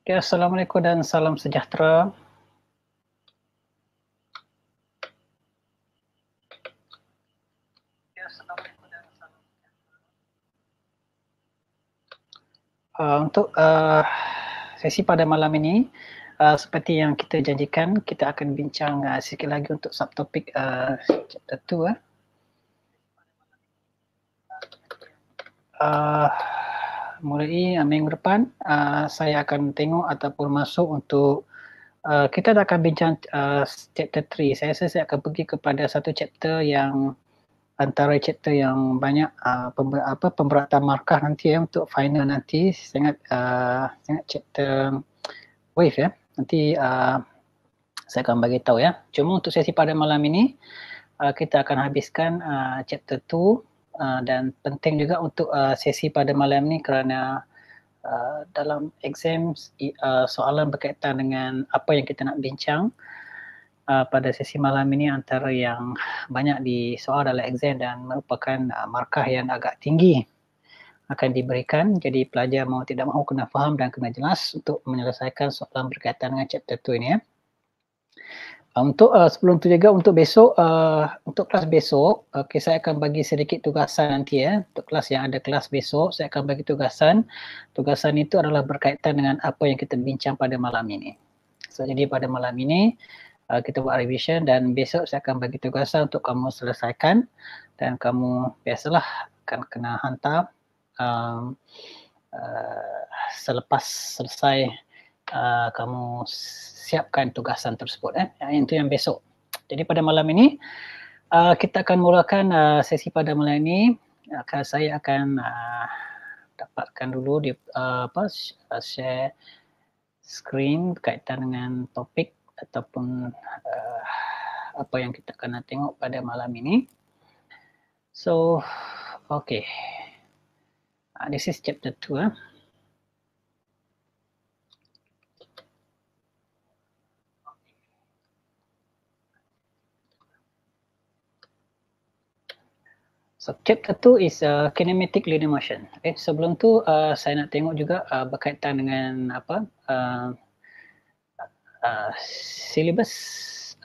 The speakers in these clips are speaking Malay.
Okay, Assalamualaikum dan salam sejahtera. Uh, untuk uh, sesi pada malam ini, uh, seperti yang kita janjikan, kita akan bincang uh, sikit lagi untuk subtopik uh, chapter 2. Eh. Uh. Uh, mulai uh, minggu depan uh, saya akan tengok ataupun masuk untuk uh, kita dah akan bincang uh, chapter 3. Saya rasa saya akan pergi kepada satu chapter yang antara chapter yang banyak uh, pember, apa pemberatan markah nanti ya untuk final nanti sangat uh, sangat chapter wave ya. Nanti uh, saya akan bagi tahu ya. Cuma untuk sesi pada malam ini uh, kita akan habiskan uh, chapter 2 Ah, dan penting juga untuk uh, sesi pada malam ni kerana uh, dalam exam uh, soalan berkaitan dengan apa yang kita nak bincang uh, pada sesi malam ini antara yang banyak di soal dalam exam dan merupakan uh, markah yang agak tinggi akan diberikan jadi pelajar mau tidak mahu kena faham dan kena jelas untuk menyelesaikan soalan berkaitan dengan chapter 2 ini ya. Uh, untuk uh, sebelum tu juga untuk besok uh, untuk kelas besok okay, saya akan bagi sedikit tugasan nanti ya untuk kelas yang ada kelas besok saya akan bagi tugasan tugasan itu adalah berkaitan dengan apa yang kita bincang pada malam ini so, jadi pada malam ini uh, kita buat revision dan besok saya akan bagi tugasan untuk kamu selesaikan dan kamu biasalah akan kena hantar um, uh, selepas selesai uh, kamu siapkan tugasan tersebut eh yang itu yang besok jadi pada malam ini uh, kita akan mulakan uh, sesi pada malam ini akan saya akan uh, dapatkan dulu di uh, apa uh, share screen berkaitan dengan topik ataupun uh, apa yang kita akan tengok pada malam ini so okay uh, this is chapter 2 eh. So chapter 2 is uh, kinematic linear motion. Okay, sebelum tu uh, saya nak tengok juga uh, berkaitan dengan apa uh, uh, syllabus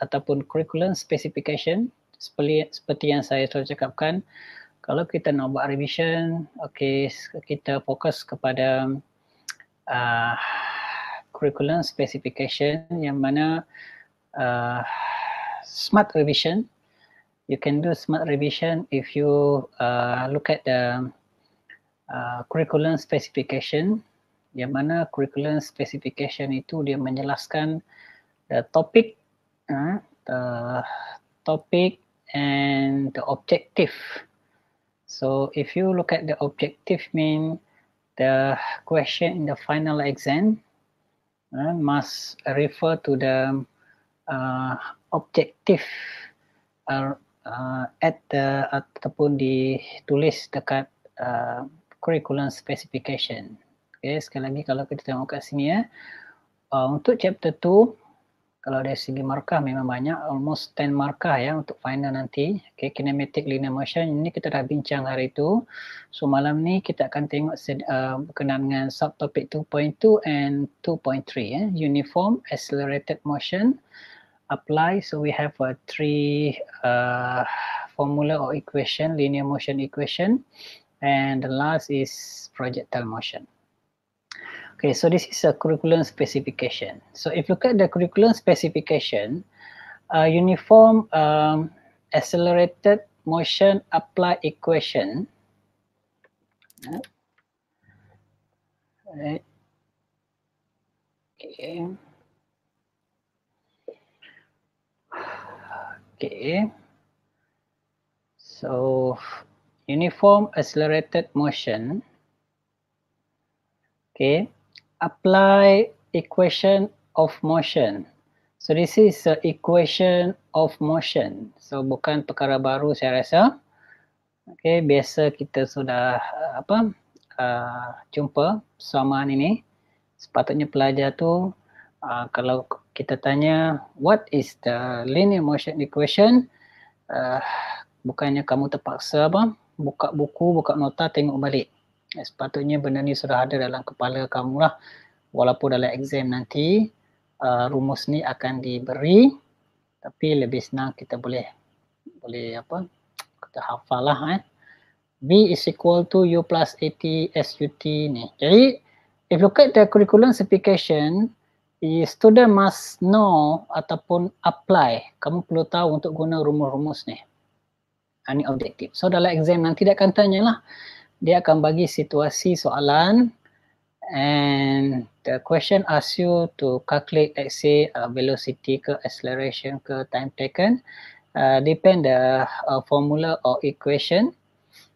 ataupun curriculum specification seperti, seperti yang saya selalu cakapkan. Kalau kita nak buat revision, okay, kita fokus kepada uh, curriculum specification yang mana uh, smart revision you can do smart revision if you uh, look at the uh, curriculum specification yang mana curriculum specification itu dia menjelaskan the topic uh, the topic and the objective so if you look at the objective mean the question in the final exam uh, must refer to the uh, objective uh, uh, add the uh, ataupun ditulis dekat uh, curriculum specification. Okay, sekali lagi kalau kita tengok kat sini ya. Uh, untuk chapter 2, kalau dari segi markah memang banyak, almost 10 markah ya untuk final nanti. Okay, kinematic linear motion ini kita dah bincang hari itu. So malam ni kita akan tengok uh, berkenaan dengan subtopik 2.2 and 2.3 ya. Eh. Uniform accelerated motion apply so we have a three uh, formula or equation linear motion equation and the last is projectile motion okay so this is a curriculum specification so if you look at the curriculum specification a uniform um, accelerated motion apply equation right. okay. Okay. So uniform accelerated motion. Okay. Apply equation of motion. So this is the equation of motion. So bukan perkara baru saya rasa. Okay, biasa kita sudah uh, apa uh, jumpa persamaan ini. Sepatutnya pelajar tu uh, kalau kita tanya what is the linear motion equation uh, bukannya kamu terpaksa apa buka buku buka nota tengok balik ya, sepatutnya benda ni sudah ada dalam kepala kamu lah walaupun dalam exam nanti uh, rumus ni akan diberi tapi lebih senang kita boleh boleh apa kita hafal lah eh V is equal to U plus AT SUT ni. Jadi, if you look at the curriculum specification, student must know ataupun apply kamu perlu tahu untuk guna rumus-rumus ni ini ha, objektif so dalam exam nanti dia akan tanya lah dia akan bagi situasi soalan and the question ask you to calculate let's say uh, velocity ke acceleration ke time taken uh, depend the uh, formula or equation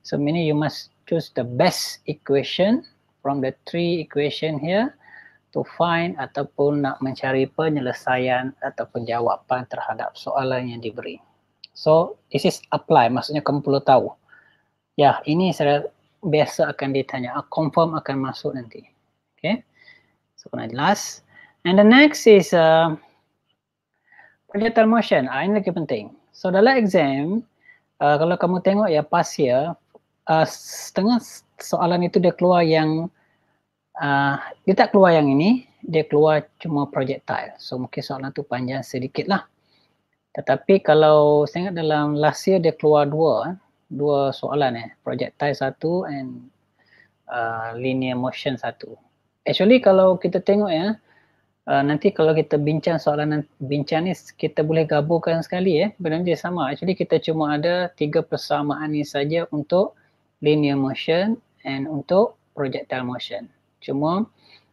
so meaning you must choose the best equation from the three equation here to find ataupun nak mencari penyelesaian ataupun jawapan terhadap soalan yang diberi. So, this is apply. Maksudnya kamu perlu tahu. Ya, yeah, ini saya biasa akan ditanya. I ah, confirm akan masuk nanti. Okay. So, kena jelas. And the next is uh, projectile motion. Ah, ini lagi penting. So, dalam exam, uh, kalau kamu tengok ya pas ya, uh, setengah soalan itu dia keluar yang uh, dia tak keluar yang ini, dia keluar cuma projectile. So mungkin soalan tu panjang sedikit lah. Tetapi kalau saya ingat dalam last year dia keluar dua, eh. dua soalan eh. Projectile satu and uh, linear motion satu. Actually kalau kita tengok ya, uh, nanti kalau kita bincang soalan bincang ni kita boleh gabungkan sekali ya. Eh. Benar-benar sama. Actually kita cuma ada tiga persamaan ni saja untuk linear motion and untuk projectile motion cuma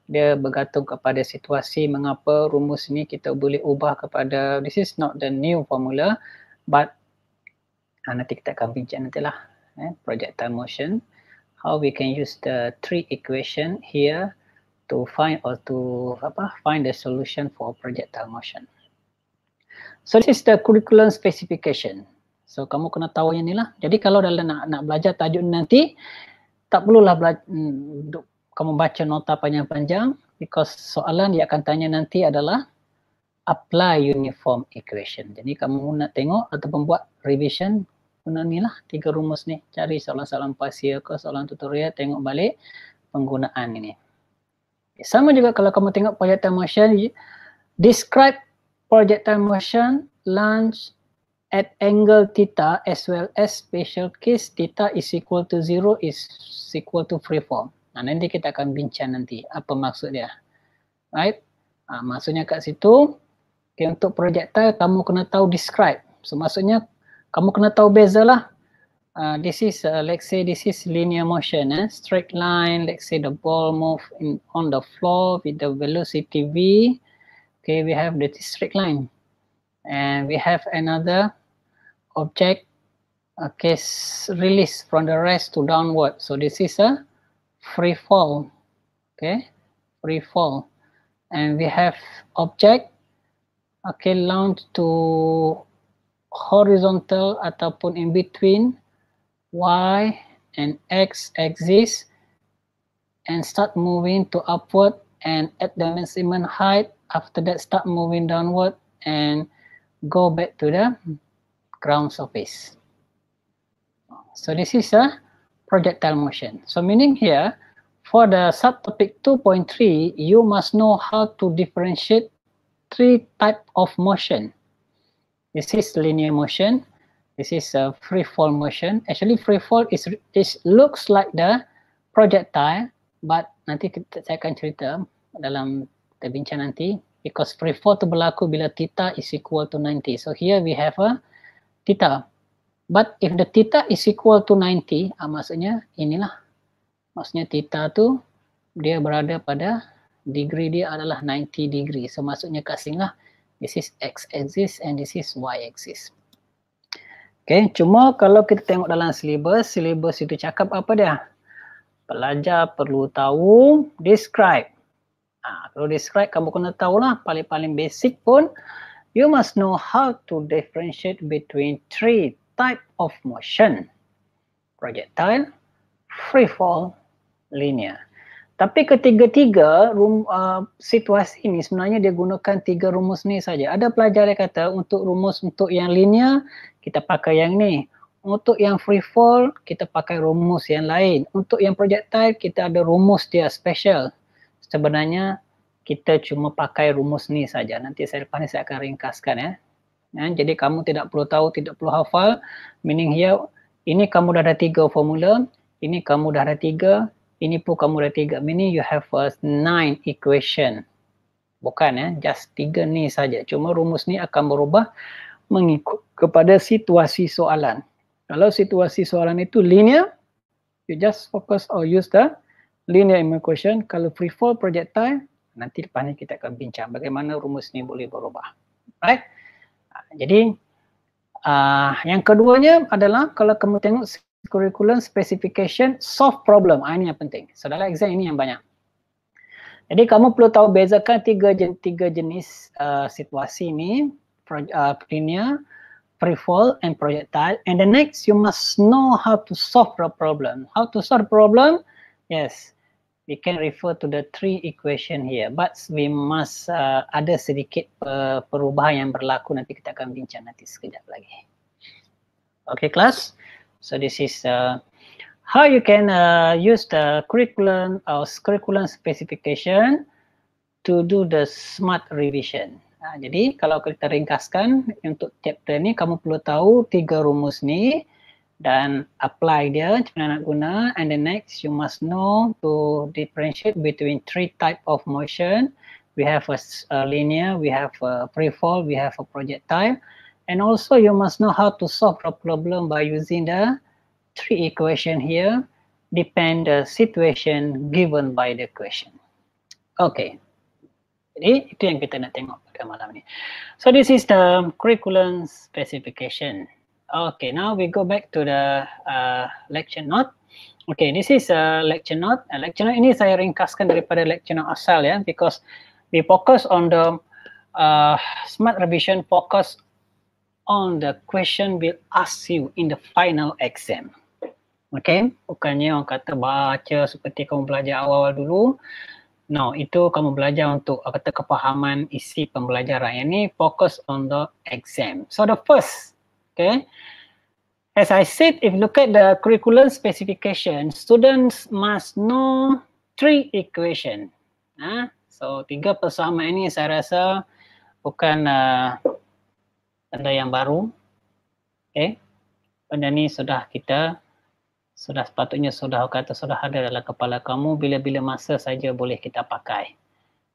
dia bergantung kepada situasi mengapa rumus ni kita boleh ubah kepada this is not the new formula but ha, nanti kita akan bincang nanti lah eh, projectile motion how we can use the three equation here to find or to apa find the solution for projectile motion so this is the curriculum specification so kamu kena tahu yang ni lah jadi kalau dalam nak, nak belajar tajuk nanti tak perlulah belajar hmm, kamu baca nota panjang-panjang because soalan yang akan tanya nanti adalah apply uniform equation. Jadi kamu nak tengok atau membuat revision guna ni lah tiga rumus ni. Cari soalan-soalan pasir ke soalan tutorial tengok balik penggunaan ini. Sama juga kalau kamu tengok projectile motion, describe projectile motion launch at angle theta as well as special case theta is equal to zero is equal to free form. Nah, nanti kita akan bincang nanti apa maksud dia. Right? Ha, maksudnya kat situ, okay, untuk projektor, kamu kena tahu describe. So, maksudnya, kamu kena tahu bezalah. Uh, ha, this is, uh, let's say, this is linear motion. Eh? Straight line, let's say the ball move in, on the floor with the velocity V. Okay, we have the straight line. And we have another object, a uh, case release from the rest to downward. So, this is a... Uh, free fall okay free fall and we have object okay launch to horizontal ataupun in between y and x axis and start moving to upward and at the maximum height after that start moving downward and go back to the ground surface so this is a uh, projectile motion. So meaning here, for the subtopic 2.3, you must know how to differentiate three type of motion. This is linear motion. This is a free fall motion. Actually, free fall is is looks like the projectile, but nanti kita saya akan cerita dalam terbincang nanti. Because free fall to berlaku bila theta is equal to 90. So here we have a theta. But if the theta is equal to 90, uh, ah, maksudnya inilah. Maksudnya theta tu dia berada pada degree dia adalah 90 degree. So maksudnya kat sini lah. This is x axis and this is y axis. Okay, cuma kalau kita tengok dalam syllabus, syllabus itu cakap apa dia? Pelajar perlu tahu describe. Ah, ha, kalau describe kamu kena tahulah paling-paling basic pun you must know how to differentiate between three type of motion projectile free fall linear tapi ketiga-tiga uh, situasi ini sebenarnya dia gunakan tiga rumus ni saja. Ada pelajar yang kata untuk rumus untuk yang linear kita pakai yang ni. Untuk yang free fall kita pakai rumus yang lain. Untuk yang projectile kita ada rumus dia special. Sebenarnya kita cuma pakai rumus ni saja. Nanti saya lepas ni saya akan ringkaskan ya. Eh. Ya, jadi kamu tidak perlu tahu, tidak perlu hafal. Meaning here, ini kamu dah ada tiga formula. Ini kamu dah ada tiga. Ini pun kamu dah tiga. Meaning you have a nine equation. Bukan ya, just tiga ni saja. Cuma rumus ni akan berubah mengikut kepada situasi soalan. Kalau situasi soalan itu linear, you just focus or use the linear equation. Kalau free fall projectile, nanti depan ni kita akan bincang bagaimana rumus ni boleh berubah. Right? Jadi uh, yang keduanya adalah kalau kamu tengok curriculum specification soft problem. Ah, ini yang penting. Saudara so, exam ini yang banyak. Jadi kamu perlu tahu bezakan tiga, jen, tiga jenis uh, situasi ini. Pro, uh, linear, pre-fall and projectile. And the next you must know how to solve the problem. How to solve problem? Yes we can refer to the three equation here but we must uh, ada sedikit uh, perubahan yang berlaku nanti kita akan bincang nanti sekejap lagi okay class so this is uh, how you can uh, use the curriculum or curriculum specification to do the smart revision uh, jadi kalau kita ringkaskan untuk chapter ni kamu perlu tahu tiga rumus ni dan apply dia macam mana nak guna and the next you must know to differentiate between three type of motion we have a, a linear we have a free fall we have a projectile and also you must know how to solve a problem by using the three equation here depend the situation given by the question okay jadi itu yang kita nak tengok pada malam ni so this is the curriculum specification Okay, now we go back to the uh, lecture note. Okay, this is a lecture note. A lecture note ini saya ringkaskan daripada lecture note asal ya, because we focus on the uh, smart revision focus on the question will ask you in the final exam. Okay, bukannya orang kata baca seperti kamu belajar awal-awal dulu. No, itu kamu belajar untuk kata kefahaman isi pembelajaran. Ini fokus on the exam. So the first Okay. As I said, if you look at the curriculum specification, students must know three equation. Huh? Ha? So, tiga persamaan ini saya rasa bukan uh, benda yang baru. Okay. Benda ni sudah kita, sudah sepatutnya sudah kata sudah ada dalam kepala kamu bila-bila masa saja boleh kita pakai.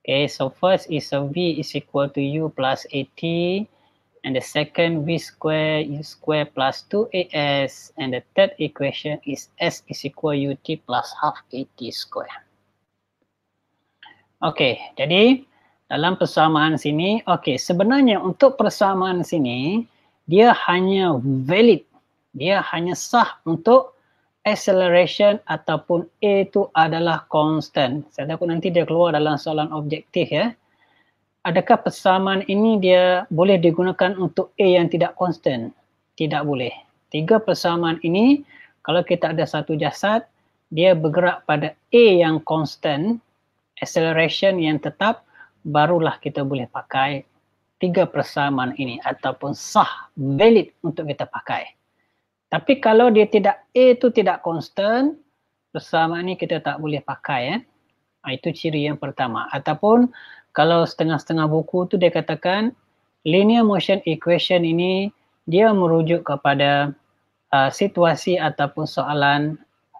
Okay, so first is a V is equal to U plus AT and the second v square u square plus 2as and the third equation is s is equal ut plus half at square. Okay, jadi dalam persamaan sini, okay, sebenarnya untuk persamaan sini, dia hanya valid, dia hanya sah untuk acceleration ataupun a itu adalah constant. Saya takut nanti dia keluar dalam soalan objektif ya adakah persamaan ini dia boleh digunakan untuk A yang tidak konstan? Tidak boleh. Tiga persamaan ini, kalau kita ada satu jasad, dia bergerak pada A yang konstan, acceleration yang tetap, barulah kita boleh pakai tiga persamaan ini ataupun sah, valid untuk kita pakai. Tapi kalau dia tidak, A itu tidak konstan, persamaan ini kita tak boleh pakai. Eh? Ah, itu ciri yang pertama. Ataupun kalau setengah-setengah buku tu dia katakan linear motion equation ini dia merujuk kepada uh, situasi ataupun soalan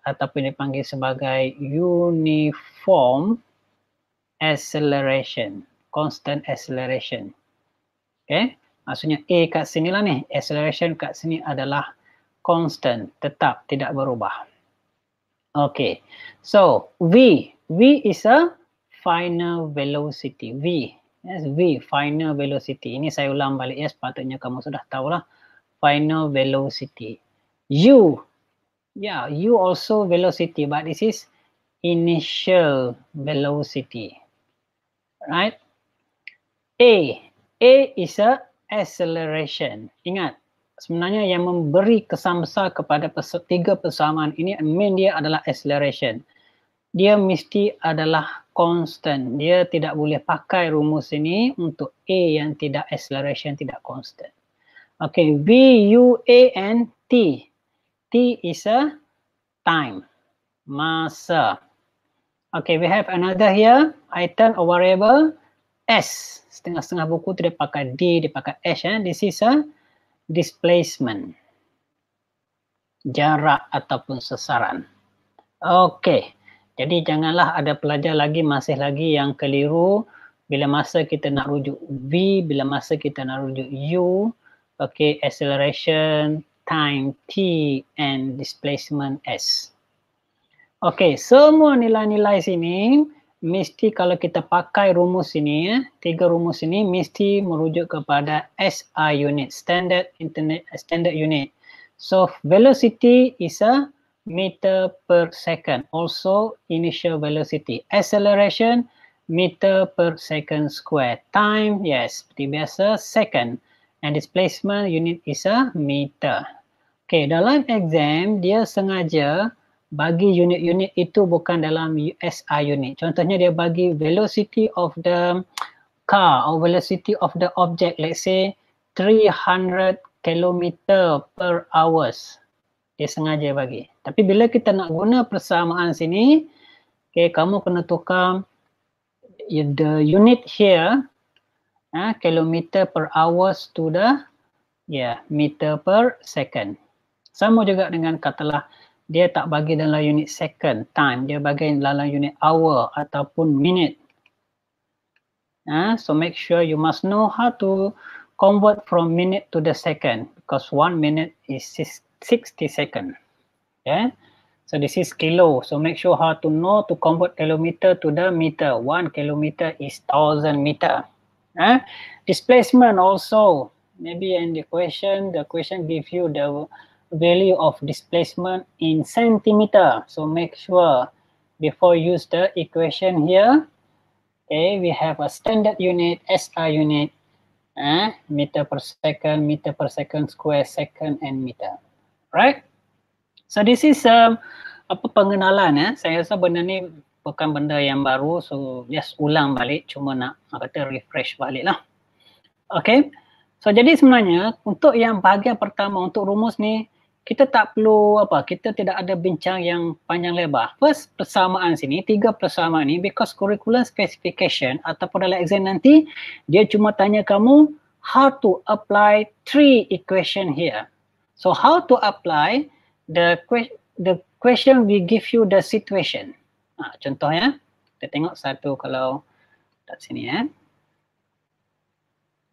ataupun dipanggil sebagai uniform acceleration, constant acceleration. Okay, maksudnya A kat sini lah ni, acceleration kat sini adalah constant, tetap tidak berubah. Okay, so V, V is a final velocity V. Yes, V final velocity. Ini saya ulang balik ya yes, sepatutnya kamu sudah tahu lah final velocity. U. Ya, yeah, U also velocity but this is initial velocity. Right? A. A is a acceleration. Ingat sebenarnya yang memberi kesan besar kepada tiga persamaan ini main dia adalah acceleration. Dia mesti adalah constant. Dia tidak boleh pakai rumus ini untuk A yang tidak acceleration, tidak constant. Okay, V, U, A, N, T. T is a time, masa. Okay, we have another here, item or variable, S. Setengah-setengah buku tu dia pakai D, dia pakai S. Eh? This is a displacement. Jarak ataupun sasaran. Okay. Jadi janganlah ada pelajar lagi masih lagi yang keliru bila masa kita nak rujuk V, bila masa kita nak rujuk U, okay, acceleration, time T and displacement S. Okay, semua nilai-nilai sini mesti kalau kita pakai rumus sini ya, tiga rumus ini mesti merujuk kepada SI unit, standard internet standard unit. So velocity is a meter per second also initial velocity acceleration meter per second square time yes seperti biasa second and displacement unit is a meter Okay, dalam exam dia sengaja bagi unit-unit itu bukan dalam SI unit contohnya dia bagi velocity of the car or velocity of the object let's say 300 kilometer per hours Okay, sengaja bagi. Tapi bila kita nak guna persamaan sini, okay, kamu kena tukar the unit here, uh, kilometer per hour to the yeah, meter per second. Sama juga dengan katalah dia tak bagi dalam unit second time, dia bagi dalam unit hour ataupun minute. Uh, so make sure you must know how to convert from minute to the second because one minute is 60 60 seconds. Yeah. So this is kilo. So make sure how to know to convert kilometer to the meter. One kilometer is thousand meter. Eh? Displacement also. Maybe in the question, the question give you the value of displacement in centimeter. So make sure before use the equation here. Okay, we have a standard unit, SI unit, eh? meter per second, meter per second, square second, and meter. right? So this is um, apa pengenalan ya. Eh? Saya rasa benda ni bukan benda yang baru. So yes, ulang balik cuma nak kata refresh balik lah. Okay. So jadi sebenarnya untuk yang bahagian pertama untuk rumus ni kita tak perlu apa kita tidak ada bincang yang panjang lebar. First persamaan sini tiga persamaan ni because curriculum specification ataupun dalam exam nanti dia cuma tanya kamu how to apply three equation here. So how to apply the que the question we give you the situation. Ha, ah, contohnya, kita tengok satu kalau tak sini ya.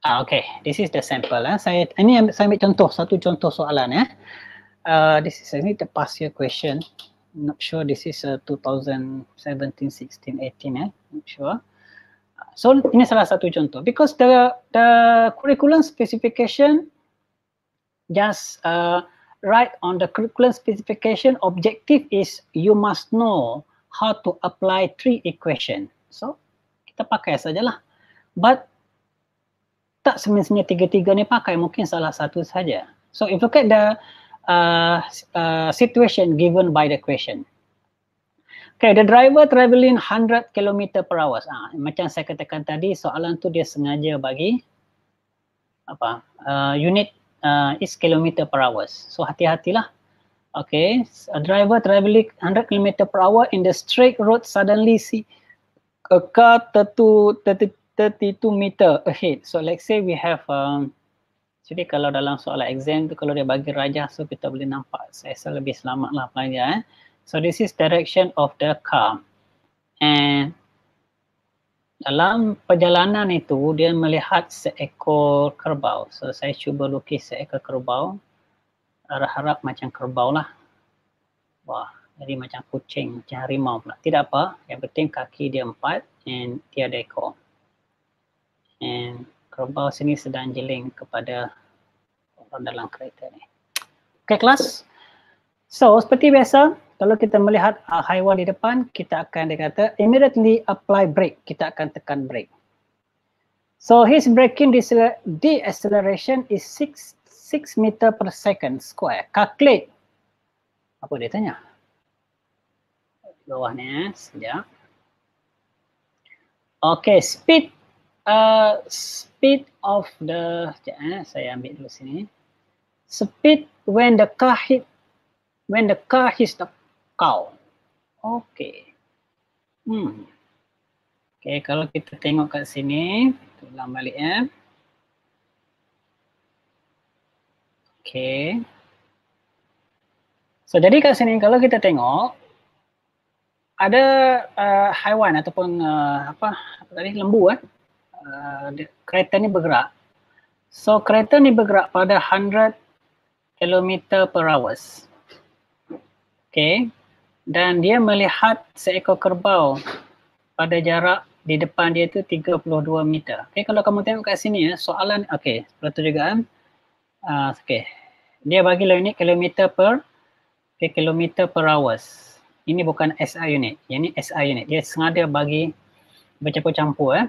Ah okay, this is the sample. Ha. Saya ini saya ambil contoh satu contoh soalan ya. Uh, this is ini the past year question. not sure this is a 2017-16-18 eh. Ya. Not sure. Ah, so ini salah satu contoh. Because the the curriculum specification just uh, write on the curriculum specification objective is you must know how to apply three equation. So, kita pakai sajalah. But, tak semestinya tiga-tiga ni pakai, mungkin salah satu saja. So, if you look the uh, uh, situation given by the question. Okay, the driver travelling 100 km per hour. Ah, macam saya katakan tadi, soalan tu dia sengaja bagi apa uh, unit uh, is kilometer per hour. So hati-hatilah. Okay, a driver traveling 100 km per hour in the straight road suddenly see a car 32, 32 meter ahead. So let's say we have, um, jadi kalau dalam soalan exam tu kalau dia bagi rajah so kita boleh nampak. Saya rasa lebih selamat lah pelajar. Eh. So this is direction of the car. And dalam perjalanan itu dia melihat seekor kerbau. So saya cuba lukis seekor kerbau. Harap-harap macam kerbau lah. Wah, jadi macam kucing, macam harimau pula. Tidak apa, yang penting kaki dia empat and dia ada ekor. And kerbau sini sedang jeling kepada orang dalam kereta ni. Okay kelas. So seperti biasa, kalau kita melihat uh, haiwan di depan, kita akan dia kata immediately apply brake. Kita akan tekan brake. So his braking deceleration is 6 6 meter per second square. Calculate. Apa dia tanya? Bawah ni, eh, sekejap. Okay, speed uh, speed of the sekejap, eh, saya ambil dulu sini. Speed when the car hit when the car hits the kau. Oke. Okay. Hmm. Oke, okay, kalau kita tengok kat sini, tulang balik ya. Eh. Oke. Okay. So, jadi kat sini kalau kita tengok ada uh, haiwan ataupun uh, eh, apa, apa tadi lembu eh. Uh, kereta ni bergerak. So, kereta ni bergerak pada 100 km per hours. Okay dan dia melihat seekor kerbau pada jarak di depan dia itu 32 meter. Okay, kalau kamu tengok kat sini ya soalan okey betul juga kan. Uh, ah, okey. Dia bagi lah unit kilometer per okay, kilometer per hours. Ini bukan SI unit. Yang ini SI unit. Dia sengaja bagi bercampur-campur eh.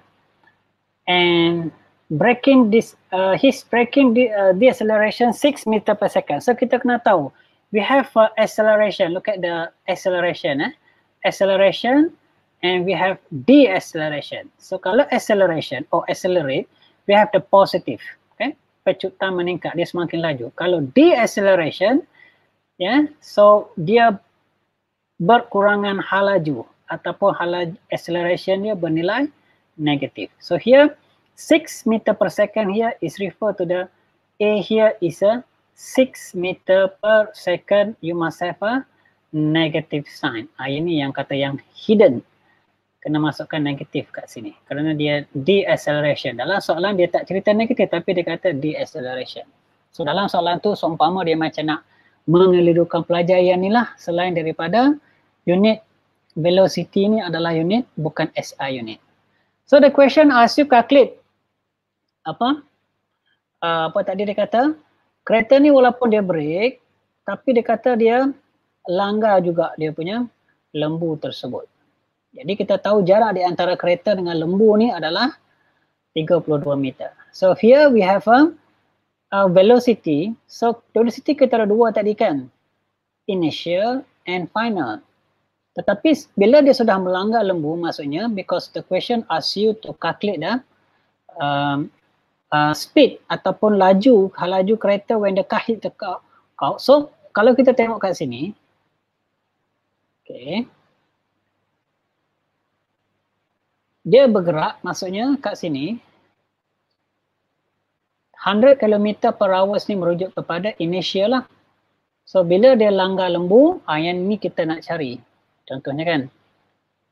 And breaking this uh, his breaking the, uh, the acceleration 6 meter per second. So kita kena tahu we have for acceleration. Look at the acceleration. Eh? Acceleration and we have deceleration. So kalau acceleration or accelerate, we have the positive. Okay? Percutan meningkat, dia semakin laju. Kalau deacceleration, yeah, so dia berkurangan halaju laju ataupun hal acceleration dia bernilai negatif. So here, 6 meter per second here is refer to the A here is a Six meter per second, you must have a negative sign. Ha, ini yang kata yang hidden. Kena masukkan negatif kat sini. Kerana dia deceleration. Dalam soalan dia tak cerita negatif tapi dia kata deacceleration. So dalam soalan tu seumpama dia macam nak mengelirukan pelajar yang lah. selain daripada unit velocity ni adalah unit bukan SI unit. So the question ask you calculate apa? Uh, apa tadi dia kata? kereta ni walaupun dia break tapi dia kata dia langgar juga dia punya lembu tersebut. Jadi kita tahu jarak di antara kereta dengan lembu ni adalah 32 meter. So here we have a, a velocity. So velocity kita ada dua tadi kan. Initial and final. Tetapi bila dia sudah melanggar lembu maksudnya because the question asks you to calculate the um, Uh, speed ataupun laju laju kereta when the car hit the car. So kalau kita tengok kat sini, okay, dia bergerak maksudnya kat sini 100 km per hour ni merujuk kepada initial lah. So bila dia langgar lembu, ha, ni kita nak cari. Contohnya kan.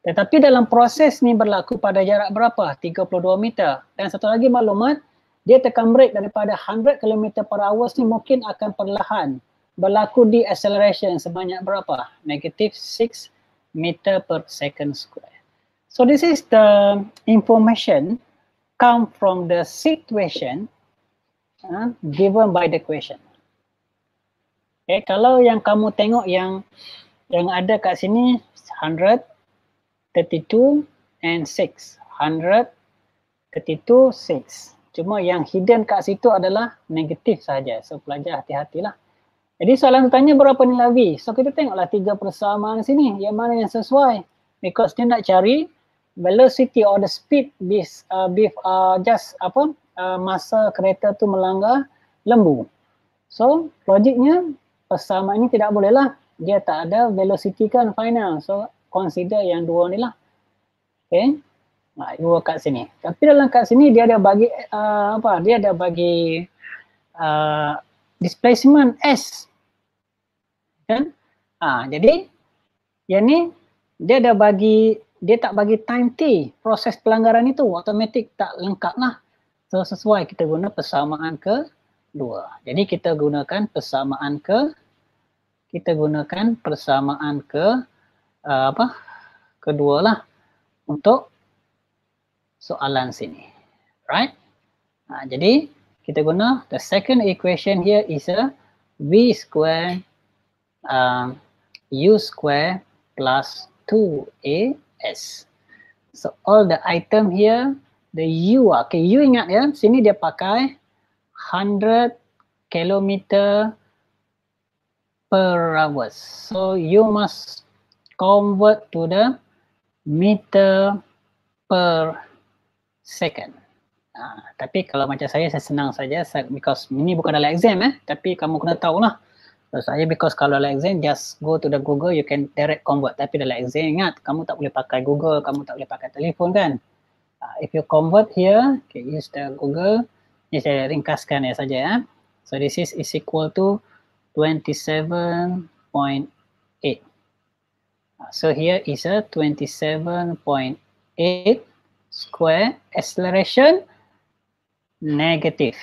Tetapi dalam proses ni berlaku pada jarak berapa? 32 meter. Dan satu lagi maklumat, dia tekan brake daripada 100 km per hour ni mungkin akan perlahan berlaku di acceleration sebanyak berapa? Negative 6 meter per second square. So this is the information come from the situation uh, given by the question. Okay, kalau yang kamu tengok yang yang ada kat sini 100, 32 and 6. 100, 32, 6. Cuma yang hidden kat situ adalah negatif saja. So pelajar hati-hatilah. Jadi soalan tanya berapa nilai V? So kita tengoklah tiga persamaan sini. Yang mana yang sesuai? Because dia nak cari velocity or the speed bis, uh, bis, uh, just apa uh, masa kereta tu melanggar lembu. So logiknya persamaan ini tidak bolehlah. Dia tak ada velocity kan final. So consider yang dua ni lah. Okay. Ha, dua kat sini. Tapi dalam kat sini dia ada bagi uh, apa? Dia ada bagi uh, displacement S. Kan? Ha, jadi yang ni dia ada bagi dia tak bagi time T proses pelanggaran itu automatic tak lengkap lah. So sesuai kita guna persamaan ke dua. Jadi kita gunakan persamaan ke kita gunakan persamaan ke uh, apa? Kedua lah untuk soalan sini. Right? Ha, jadi kita guna the second equation here is a v square um, u square plus 2 s. So all the item here, the u, ah, okay, u ingat ya, sini dia pakai 100 kilometer per hours. So you must convert to the meter per second. Uh, tapi kalau macam saya, saya senang saja because ini bukan dalam exam eh. Tapi kamu kena tahulah. So, saya because kalau dalam exam, just go to the Google, you can direct convert. Tapi dalam exam, ingat kamu tak boleh pakai Google, kamu tak boleh pakai telefon kan. Uh, if you convert here, okay, use the Google. Ini saya ringkaskan ya saja ya. So this is, is equal to 27.8. Ha, so here is a square acceleration negative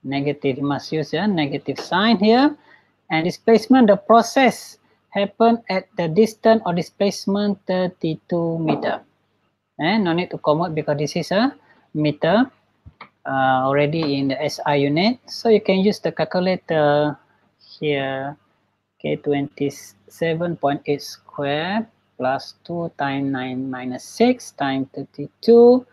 negative you must use a negative sign here and displacement the process happen at the distance or displacement 32 meter and eh, no need to convert because this is a meter uh, already in the SI unit so you can use the calculator here k27.8 square plus 2 times 9 minus 6 times 32.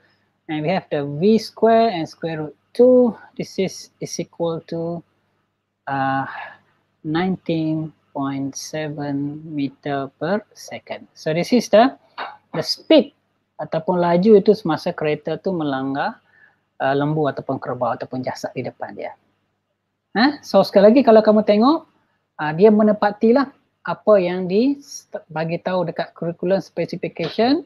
And we have the v square and square root 2. This is, is equal to uh, 19.7 meter per second. So this is the, the speed ataupun laju itu semasa kereta tu melanggar uh, lembu ataupun kerbau ataupun jasad di depan dia. Huh? So sekali lagi kalau kamu tengok, uh, dia lah apa yang di bagi tahu dekat curriculum specification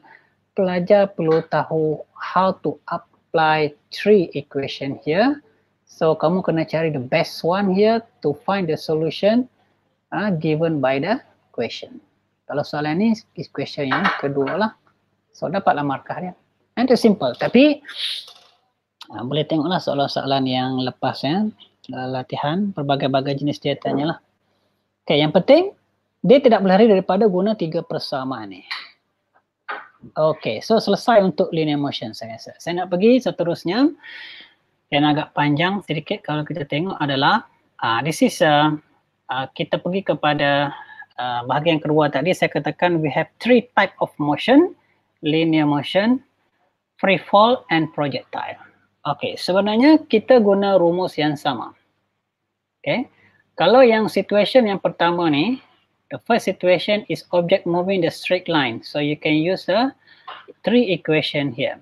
pelajar perlu tahu how to apply three equation here so kamu kena cari the best one here to find the solution uh, given by the question kalau soalan ni is question yang kedua lah so dapatlah markah dia and it's simple tapi uh, boleh tengoklah soalan-soalan yang lepas ya latihan berbagai bagai jenis dia tanyalah okey yang penting dia tidak berlari daripada guna tiga persamaan ni. Okay, so selesai untuk linear motion saya rasa. Saya nak pergi seterusnya yang agak panjang sedikit kalau kita tengok adalah uh, this is uh, uh, kita pergi kepada uh, bahagian kedua tadi saya katakan we have three type of motion linear motion, free fall and projectile. Okay, sebenarnya kita guna rumus yang sama. Okay, kalau yang situation yang pertama ni The first situation is object moving the straight line. So you can use the three equation here.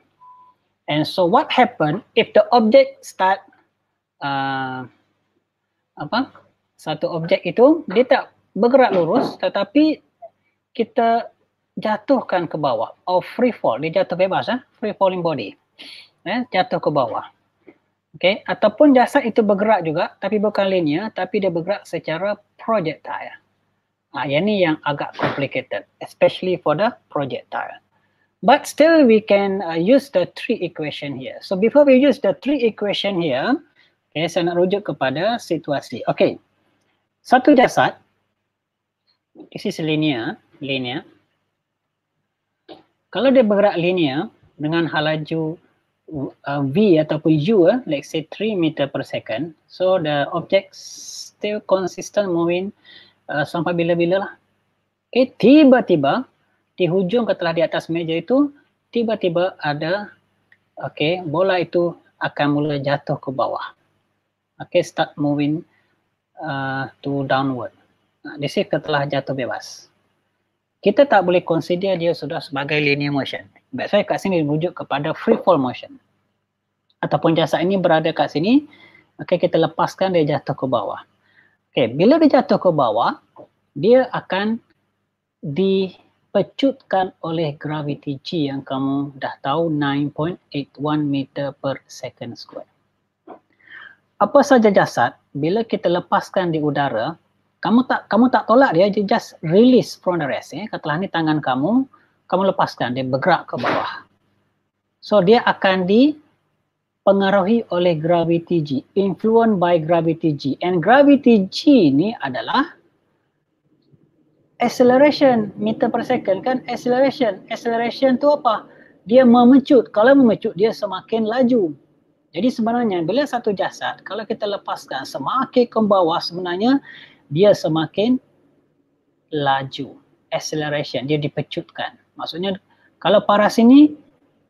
And so what happen if the object start uh, apa? Satu objek itu dia tak bergerak lurus tetapi kita jatuhkan ke bawah or free fall dia jatuh bebas ah ha? free falling body eh jatuh ke bawah okey ataupun jasad itu bergerak juga tapi bukan linear tapi dia bergerak secara projectile Ah, yang ni yang agak complicated, especially for the projectile. But still, we can uh, use the three equation here. So before we use the three equation here, okay, saya nak rujuk kepada situasi. Okay, satu jasad. This is linear, linear. Kalau dia bergerak linear dengan halaju uh, v ataupun u, uh, let's say 3 meter per second, so the object still consistent moving uh, sampai bila-bila lah. Okay, eh, tiba-tiba di hujung ke telah di atas meja itu, tiba-tiba ada okay, bola itu akan mula jatuh ke bawah. Okay, start moving uh, to downward. Nah, di sini telah jatuh bebas. Kita tak boleh consider dia sudah sebagai linear motion. saya kat sini merujuk kepada free fall motion. Ataupun jasa ini berada kat sini, okay, kita lepaskan dia jatuh ke bawah. Okay, bila dia jatuh ke bawah, dia akan dipecutkan oleh graviti G yang kamu dah tahu 9.81 meter per second square. Apa saja jasad bila kita lepaskan di udara, kamu tak kamu tak tolak dia, you just release from the rest. Eh. Katalah ni tangan kamu, kamu lepaskan, dia bergerak ke bawah. So dia akan di pengaruhi oleh gravity G, influenced by gravity G. And gravity G ni adalah acceleration meter per second kan acceleration acceleration tu apa dia memecut kalau memecut dia semakin laju jadi sebenarnya bila satu jasad kalau kita lepaskan semakin ke bawah sebenarnya dia semakin laju acceleration dia dipecutkan maksudnya kalau paras ini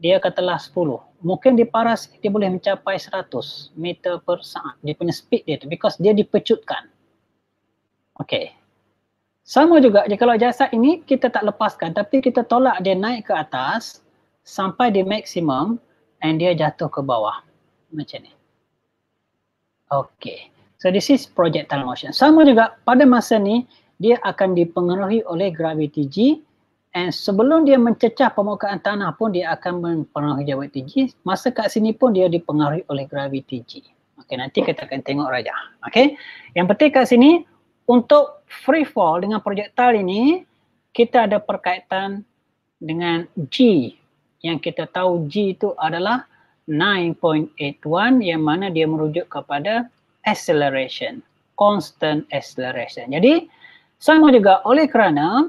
dia katalah 10 mungkin di paras dia boleh mencapai 100 meter per saat dia punya speed dia tu because dia dipecutkan okey sama juga jika kalau jasad ini kita tak lepaskan tapi kita tolak dia naik ke atas sampai di maksimum and dia jatuh ke bawah macam ni okey so this is projectile motion sama juga pada masa ni dia akan dipengaruhi oleh gravity g And sebelum dia mencecah permukaan tanah pun dia akan mempengaruhi gravity G. Masa kat sini pun dia dipengaruhi oleh graviti. G. Okay, nanti kita akan tengok raja. Okay. Yang penting kat sini untuk free fall dengan projektil ini kita ada perkaitan dengan G. Yang kita tahu G itu adalah 9.81 yang mana dia merujuk kepada acceleration. Constant acceleration. Jadi sama juga oleh kerana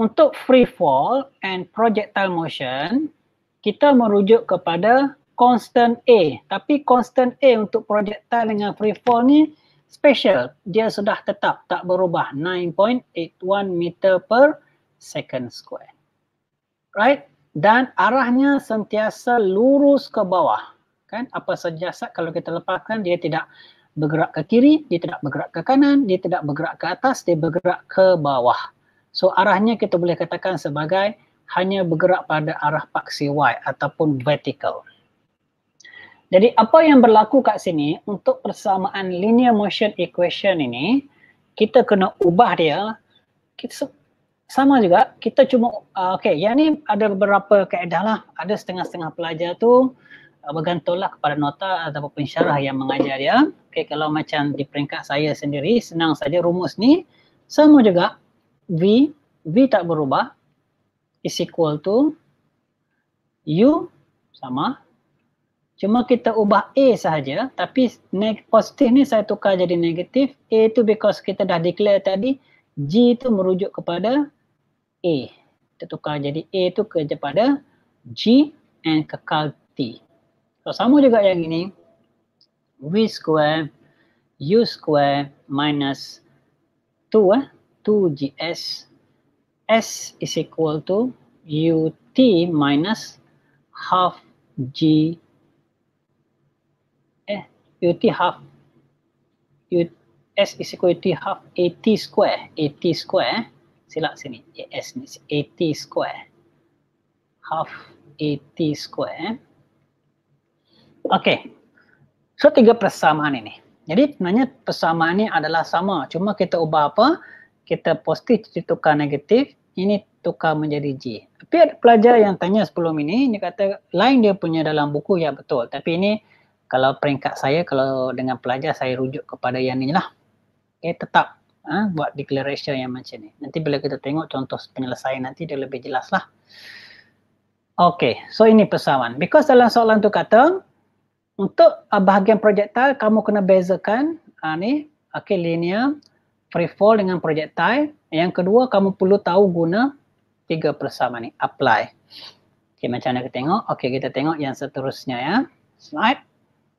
untuk free fall and projectile motion, kita merujuk kepada constant A. Tapi constant A untuk projectile dengan free fall ni special. Dia sudah tetap tak berubah 9.81 meter per second square. Right? Dan arahnya sentiasa lurus ke bawah. Kan? Apa saja asat kalau kita lepaskan dia tidak bergerak ke kiri, dia tidak bergerak ke kanan, dia tidak bergerak ke atas, dia bergerak ke bawah. So arahnya kita boleh katakan sebagai hanya bergerak pada arah paksi Y ataupun vertical. Jadi apa yang berlaku kat sini untuk persamaan linear motion equation ini, kita kena ubah dia. Kita, sama juga, kita cuma, uh, ah, okay, yang ni ada beberapa kaedah lah. Ada setengah-setengah pelajar tu uh, ah, bergantulah kepada nota atau pensyarah yang mengajar dia. Okay, kalau macam di peringkat saya sendiri, senang saja rumus ni. Sama juga, V, V tak berubah is equal to U sama. Cuma kita ubah A sahaja tapi neg- positif ni saya tukar jadi negatif. A tu because kita dah declare tadi G tu merujuk kepada A. Kita tukar jadi A tu kerja pada G and kekal T. So sama juga yang ini. V square U square minus 2 eh. 2GS. S is equal to UT minus half G. Eh, UT half. U, S is equal to half AT square. AT square. Eh? Silap sini. S ni. AT square. Half AT square. Eh? Okay. So, tiga persamaan ini. Jadi, sebenarnya persamaan ini adalah sama. Cuma kita ubah Apa? kita positif tukar negatif, ini tukar menjadi J. Tapi ada pelajar yang tanya sebelum ini, dia kata lain dia punya dalam buku ya betul. Tapi ini kalau peringkat saya, kalau dengan pelajar saya rujuk kepada yang inilah. Okay, tetap ha, buat declaration yang macam ni. Nanti bila kita tengok contoh penyelesaian nanti dia lebih jelas lah. Okay, so ini pesawan. Because dalam soalan tu kata, untuk bahagian projektil kamu kena bezakan ha, ni, okay, linear, free fall dengan projectile. Yang kedua, kamu perlu tahu guna tiga persamaan ni, apply. Okey, macam mana kita tengok? Okey, kita tengok yang seterusnya ya. Slide.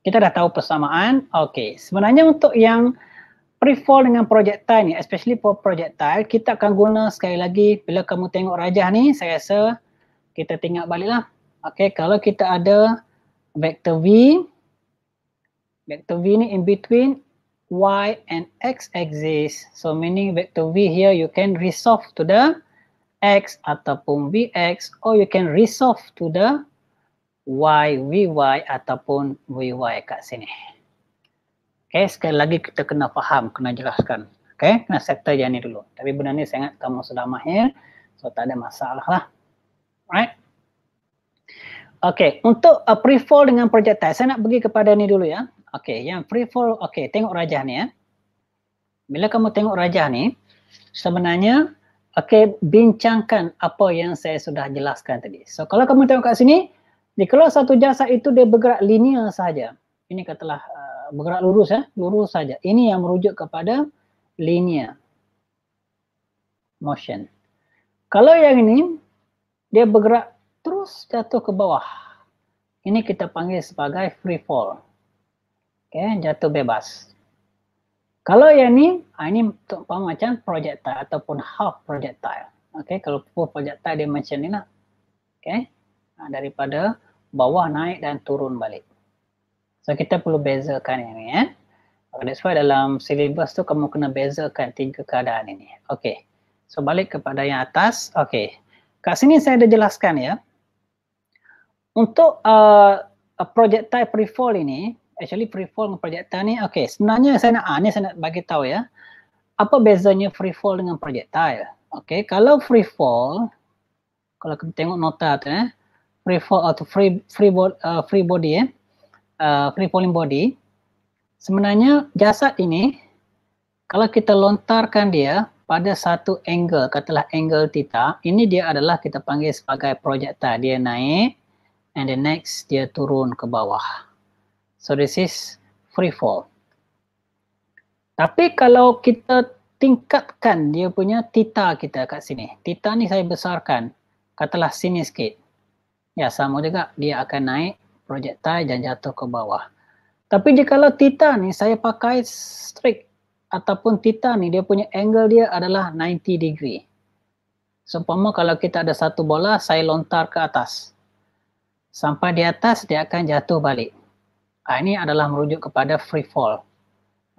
Kita dah tahu persamaan. Okey, sebenarnya untuk yang free fall dengan projectile ni, especially for projectile, kita akan guna sekali lagi bila kamu tengok rajah ni, saya rasa kita tengok baliklah. Okey, kalau kita ada vector V, vector V ni in between y and x axis. So meaning vector v here, you can resolve to the x ataupun vx or you can resolve to the y vy ataupun vy kat sini. Okay, sekali lagi kita kena faham, kena jelaskan. Okay, kena settle yang ni dulu. Tapi benda ni sangat kamu sudah mahir. So tak ada masalah lah. Alright. Okay, untuk uh, pre-fall dengan projectile, saya nak pergi kepada ni dulu ya. Okey, yang free fall, okey, tengok rajah ni ya. Bila kamu tengok rajah ni, sebenarnya, okey, bincangkan apa yang saya sudah jelaskan tadi. So, kalau kamu tengok kat sini, ni kalau satu jasa itu dia bergerak linear saja. Ini katalah uh, bergerak lurus ya, lurus saja. Ini yang merujuk kepada linear motion. Kalau yang ini, dia bergerak terus jatuh ke bawah. Ini kita panggil sebagai free fall okay, jatuh bebas. Kalau yang ni, ah, ini untuk macam projectile ataupun half projectile. Okay, kalau full projectile dia macam ni lah. Okay, ah, daripada bawah naik dan turun balik. So kita perlu bezakan yang ni. Eh? That's why dalam syllabus tu kamu kena bezakan tiga keadaan ini. Okay, so balik kepada yang atas. Okay, kat sini saya dah jelaskan ya. Untuk uh, projectile fall ini, actually freefall dengan projectile ni okay sebenarnya saya nak ah, ni saya nak bagi tahu ya apa bezanya freefall dengan projectile okay kalau freefall kalau kita tengok nota tu eh freefall atau ah, free free body uh, ah, free body eh uh, free falling body sebenarnya jasad ini kalau kita lontarkan dia pada satu angle, katalah angle theta, ini dia adalah kita panggil sebagai projectile. Dia naik and the next dia turun ke bawah. So this is free fall. Tapi kalau kita tingkatkan dia punya tita kita kat sini. Tita ni saya besarkan. Katalah sini sikit. Ya sama juga dia akan naik projectile dan jatuh ke bawah. Tapi jika kalau tita ni saya pakai strict ataupun tita ni dia punya angle dia adalah 90 degree. Seumpama so, kalau kita ada satu bola saya lontar ke atas. Sampai di atas dia akan jatuh balik. Ha, ini adalah merujuk kepada free fall.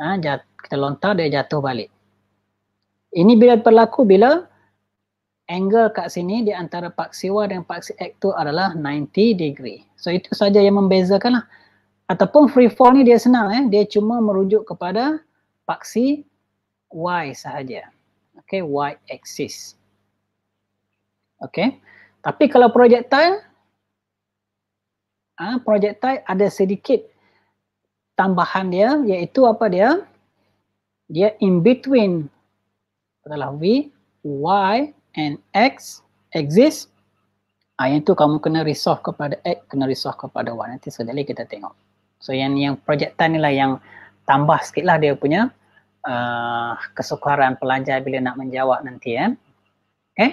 Ha, jat, kita lontar, dia jatuh balik. Ini bila berlaku bila angle kat sini di antara paksi Y dan paksi X tu adalah 90 degree. So itu saja yang membezakan lah. Ataupun free fall ni dia senang eh. Dia cuma merujuk kepada paksi Y sahaja. Okay, Y axis. Okay. Tapi kalau projectile, ha, projectile ada sedikit tambahan dia iaitu apa dia? Dia in between adalah V, Y and X exist. Ah, yang tu kamu kena resolve kepada X, kena resolve kepada Y. Nanti sekali kita tengok. So yang yang projektan ni lah yang tambah sikit lah dia punya uh, kesukaran pelajar bila nak menjawab nanti ya. Eh. Okay.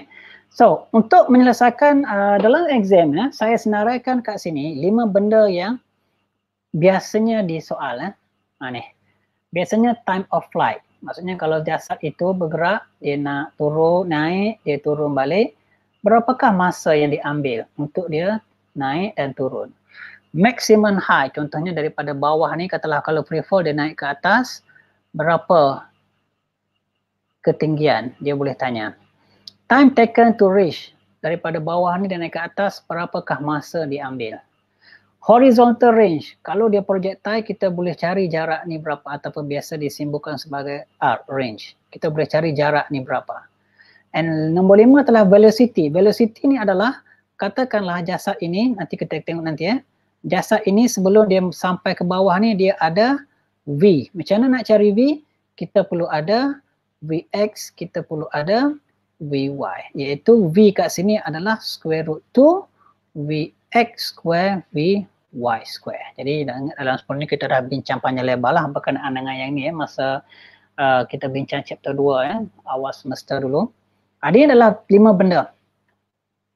So untuk menyelesaikan uh, dalam exam ya, saya senaraikan kat sini lima benda yang biasanya di soal eh? nah, ha, ni. Biasanya time of flight. Maksudnya kalau jasad itu bergerak, dia nak turun, naik, dia turun balik. Berapakah masa yang diambil untuk dia naik dan turun? Maximum high contohnya daripada bawah ni, katalah kalau free fall dia naik ke atas, berapa ketinggian dia boleh tanya. Time taken to reach, daripada bawah ni dia naik ke atas, berapakah masa diambil? horizontal range kalau dia projectile kita boleh cari jarak ni berapa ataupun biasa disimbolkan sebagai r range kita boleh cari jarak ni berapa and nombor lima adalah velocity velocity ni adalah katakanlah jasad ini nanti kita tengok nanti ya jasad ini sebelum dia sampai ke bawah ni dia ada v macam mana nak cari v kita perlu ada vx kita perlu ada vy iaitu v kat sini adalah square root 2 v x square v y square. Jadi dalam sebelum ni kita dah bincang panjang lebar lah berkenaan dengan yang ni ya, masa uh, kita bincang chapter 2 ya, eh, awal semester dulu. Ada ah, uh, adalah lima benda.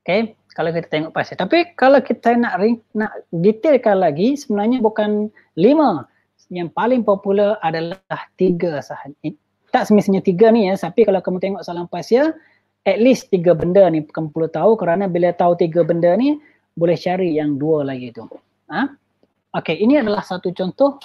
Okay, kalau kita tengok pasal. Tapi kalau kita nak ring, nak detailkan lagi, sebenarnya bukan lima. Yang paling popular adalah tiga sahaja. Tak semestinya tiga ni ya, tapi kalau kamu tengok salam pasal, at least tiga benda ni kamu perlu tahu kerana bila tahu tiga benda ni, boleh cari yang dua lagi tu. Ha? Okay, ini adalah satu contoh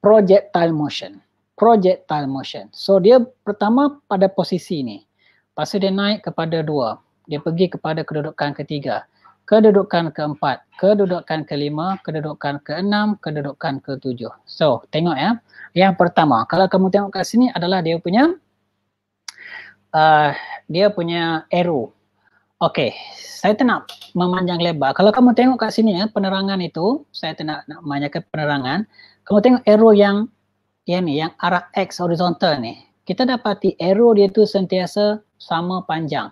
projectile motion. Projectile motion. So dia pertama pada posisi ni. Pasal dia naik kepada dua. Dia pergi kepada kedudukan ketiga. Kedudukan keempat. Kedudukan kelima. Kedudukan keenam. Kedudukan ketujuh. So tengok ya. Yang pertama. Kalau kamu tengok kat sini adalah dia punya. Uh, dia punya arrow. Okey, saya tak nak memanjang lebar. Kalau kamu tengok kat sini ya, penerangan itu, saya tak nak, memanjangkan penerangan. Kamu tengok arrow yang yang ni, yang arah X horizontal ni. Kita dapati arrow dia tu sentiasa sama panjang.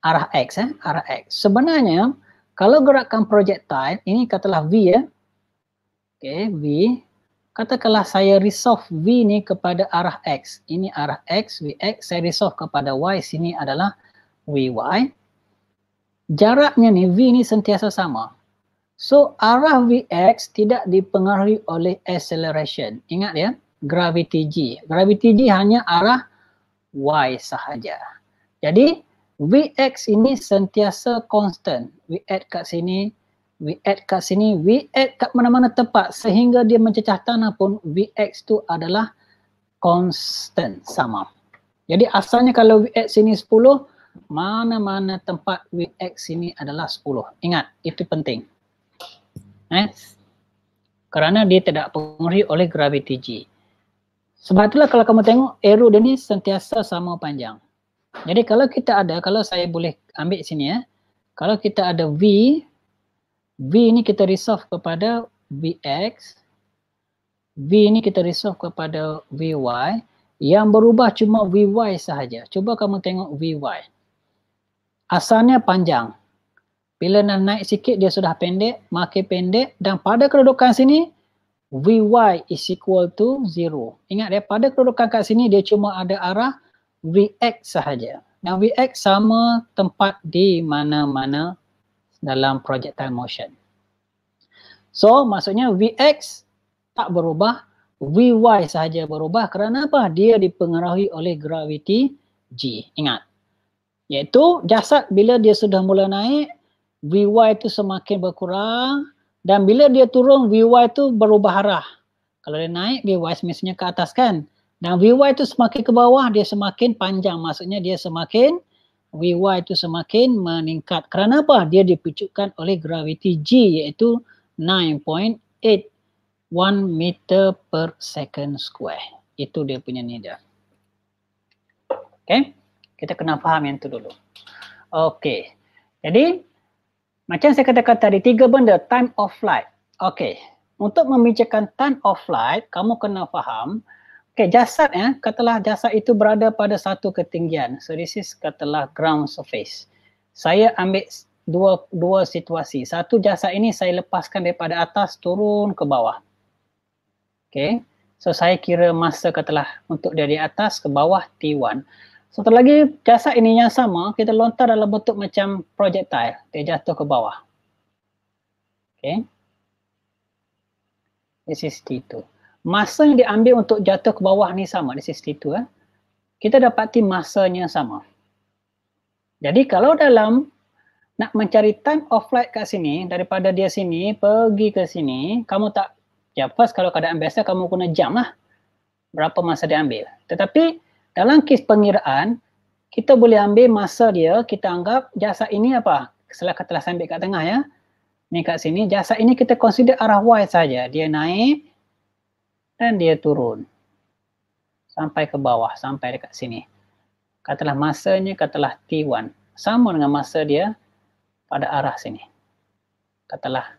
Arah X eh? arah X. Sebenarnya, kalau gerakkan projectile, ini katalah V ya. Okey, V. Katakanlah saya resolve V ni kepada arah X. Ini arah X, VX. Saya resolve kepada Y. Sini adalah VY jaraknya ni V ni sentiasa sama. So arah Vx tidak dipengaruhi oleh acceleration. Ingat ya, gravity G. Gravity G hanya arah Y sahaja. Jadi Vx ini sentiasa constant. We add kat sini, we add kat sini, we add kat mana-mana tempat sehingga dia mencecah tanah pun Vx tu adalah constant sama. Jadi asalnya kalau Vx sini 10, mana-mana tempat with X ini adalah 10. Ingat, itu penting. Eh? Kerana dia tidak pengaruhi oleh graviti G. Sebab itulah kalau kamu tengok, arrow dia ni sentiasa sama panjang. Jadi kalau kita ada, kalau saya boleh ambil sini ya. Eh? Kalau kita ada V, V ini kita resolve kepada Vx. V ini kita resolve kepada Vy. Yang berubah cuma Vy sahaja. Cuba kamu tengok Vy asalnya panjang. Bila nak naik sikit dia sudah pendek, makin pendek dan pada kedudukan sini Vy is equal to zero. Ingat ya, pada kedudukan kat sini dia cuma ada arah Vx sahaja. Dan Vx sama tempat di mana-mana dalam projectile motion. So maksudnya Vx tak berubah, Vy sahaja berubah kerana apa? Dia dipengaruhi oleh graviti G. Ingat, iaitu jasad bila dia sudah mula naik VY itu semakin berkurang dan bila dia turun VY itu berubah arah kalau dia naik VY semestinya ke atas kan dan VY itu semakin ke bawah dia semakin panjang maksudnya dia semakin VY itu semakin meningkat kerana apa dia dipicukkan oleh graviti G iaitu 9.81 meter per second square itu dia punya nida Okay. Kita kena faham yang tu dulu. Okey. Jadi macam saya katakan tadi tiga benda time of flight. Okey. Untuk membincangkan time of flight, kamu kena faham Okay, jasad ya, katalah jasad itu berada pada satu ketinggian. So this is katalah ground surface. Saya ambil dua dua situasi. Satu jasad ini saya lepaskan daripada atas turun ke bawah. Okay, so saya kira masa katalah untuk dari atas ke bawah T1. Satu lagi, jasad ini yang sama, kita lontar dalam bentuk macam projectile. Dia jatuh ke bawah. Okay. This is T2. Masa yang diambil untuk jatuh ke bawah ni sama. This is T2. Eh. Kita dapati masanya sama. Jadi kalau dalam nak mencari time of flight kat sini, daripada dia sini, pergi ke sini, kamu tak, ya first kalau keadaan biasa, kamu kena jam lah. Berapa masa dia ambil. Tetapi, dalam kes pengiraan, kita boleh ambil masa dia, kita anggap jasa ini apa? Selaka telah sambil kat tengah ya. Ni kat sini, jasa ini kita consider arah Y saja. Dia naik dan dia turun. Sampai ke bawah, sampai dekat sini. Katalah masanya, katalah T1. Sama dengan masa dia pada arah sini. Katalah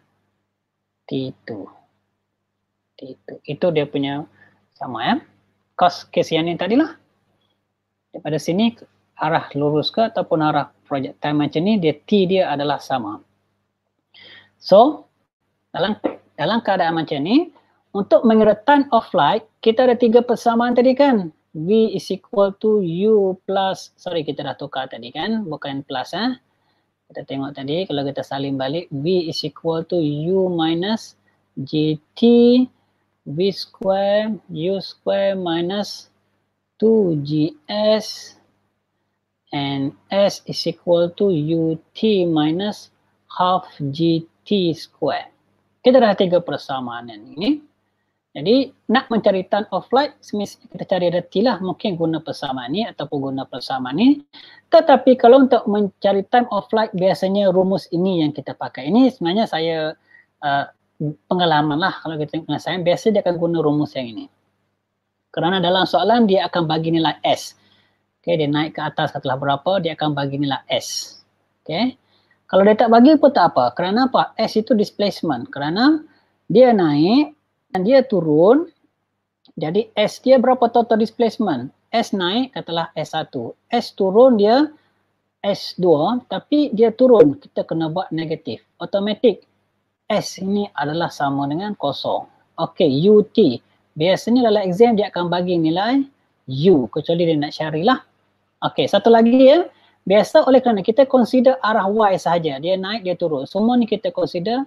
T2. T2. Itu dia punya sama ya. Cos kes yang ini tadilah daripada sini arah lurus ke ataupun arah project time macam ni dia t dia adalah sama so dalam dalam keadaan macam ni untuk mengeretan of light kita ada tiga persamaan tadi kan v is equal to u plus sorry kita dah tukar tadi kan bukan plus ha? kita tengok tadi kalau kita salin balik v is equal to u minus gt v square u square minus 2GS and S is equal to UT minus half GT square. Kita dah tiga persamaan yang ini. Jadi nak mencari turn of light, kita cari reti lah mungkin guna persamaan ini ataupun guna persamaan ini. Tetapi kalau untuk mencari time of light, biasanya rumus ini yang kita pakai. Ini sebenarnya saya uh, pengalaman lah kalau kita tengok saya, biasa dia akan guna rumus yang ini. Kerana dalam soalan dia akan bagi nilai S. Okay, dia naik ke atas katalah berapa, dia akan bagi nilai S. Okay. Kalau dia tak bagi pun tak apa. Kerana apa? S itu displacement. Kerana dia naik dan dia turun. Jadi S dia berapa total displacement? S naik katalah S1. S turun dia S2 tapi dia turun. Kita kena buat negatif. Automatik S ini adalah sama dengan kosong. Okay, UT biasanya dalam exam dia akan bagi nilai U kecuali dia nak cari lah. Okey, satu lagi ya. Biasa oleh kerana kita consider arah Y sahaja. Dia naik, dia turun. Semua ni kita consider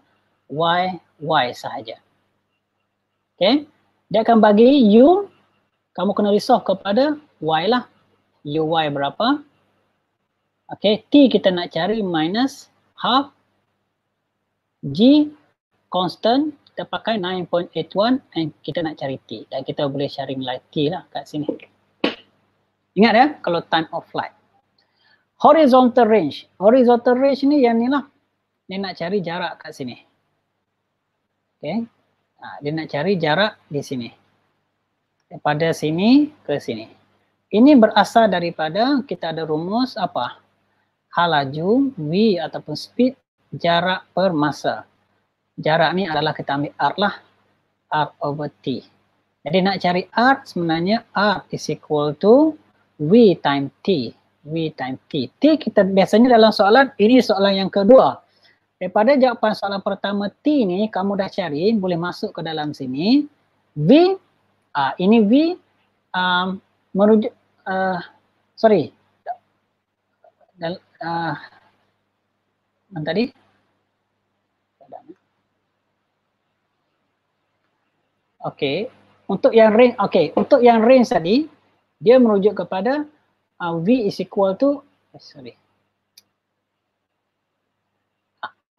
Y, Y sahaja. Okey. Dia akan bagi U. Kamu kena resolve kepada Y lah. U, Y berapa? Okey, T kita nak cari minus half G constant kita pakai 9.81 and kita nak cari T dan kita boleh cari lagi like lah kat sini. Ingat ya kalau time of flight. Horizontal range. Horizontal range ni yang ni lah. Ni nak cari jarak kat sini. Okay. Ha, dia nak cari jarak di sini. Daripada sini ke sini. Ini berasal daripada kita ada rumus apa? Halaju, laju, V ataupun speed, jarak per masa jarak ni adalah kita ambil R lah. R over T. Jadi nak cari R sebenarnya R is equal to V time T. V time T. T kita biasanya dalam soalan, ini soalan yang kedua. Daripada jawapan soalan pertama T ni, kamu dah cari, boleh masuk ke dalam sini. V, uh, ini V, um, merujuk, uh, sorry. Dan, uh, tadi, Okey. Untuk yang range, okey. Untuk yang range tadi, dia merujuk kepada uh, V is equal to, eh, sorry.